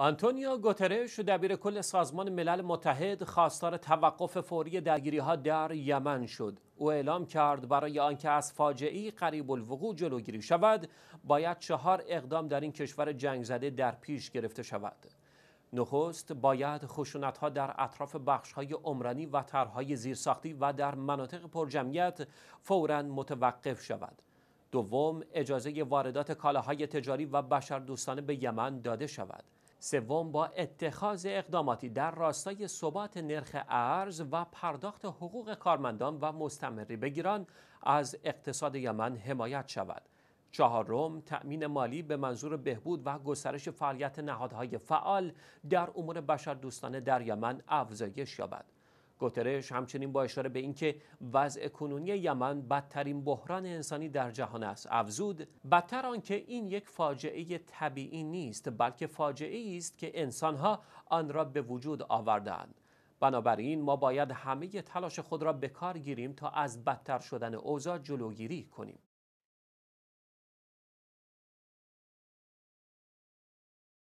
آنتونیو گوترش دبیر کل سازمان ملل متحد خواستار توقف فوری درگیری ها در یمن شد او اعلام کرد برای آنکه از فاجعه قریب الوقوع جلوگیری شود باید چهار اقدام در این کشور جنگ زده در پیش گرفته شود نخست باید خشونت ها در اطراف بخش های عمرانی و طرحهای زیرساختی و در مناطق پرجمعیت فورا متوقف شود دوم اجازه واردات کالاهای تجاری و بشردوستانه به یمن داده شود سوم با اتخاذ اقداماتی در راستای ثبات نرخ ارز و پرداخت حقوق کارمندان و مستمری بگیران از اقتصاد یمن حمایت شود چهارم تأمین مالی به منظور بهبود و گسترش فعالیت نهادهای فعال در امور بشردوستانه در یمن افزایش یابد گوترش همچنین با اشاره به اینکه وضع کنونی یمن بدترین بحران انسانی در جهان است افزود بدتر آنکه این یک فاجعه طبیعی نیست بلکه فاجعه است که انسانها آن را به وجود آوردند بنابراین ما باید همه تلاش خود را به کار گیریم تا از بدتر شدن اوضاع جلوگیری کنیم